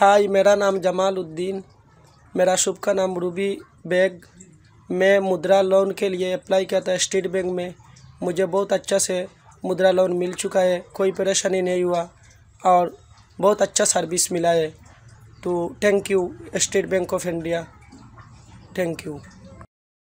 हाय मेरा नाम जमालुद्दीन मेरा शुभ का नाम रूबी बैग मैं मुद्रा लोन के लिए अप्लाई किया था स्टेट बैंक में मुझे बहुत अच्छा से मुद्रा लोन मिल चुका है कोई परेशानी नहीं हुआ और बहुत अच्छा सर्विस मिला है तो thank you State Bank of India thank you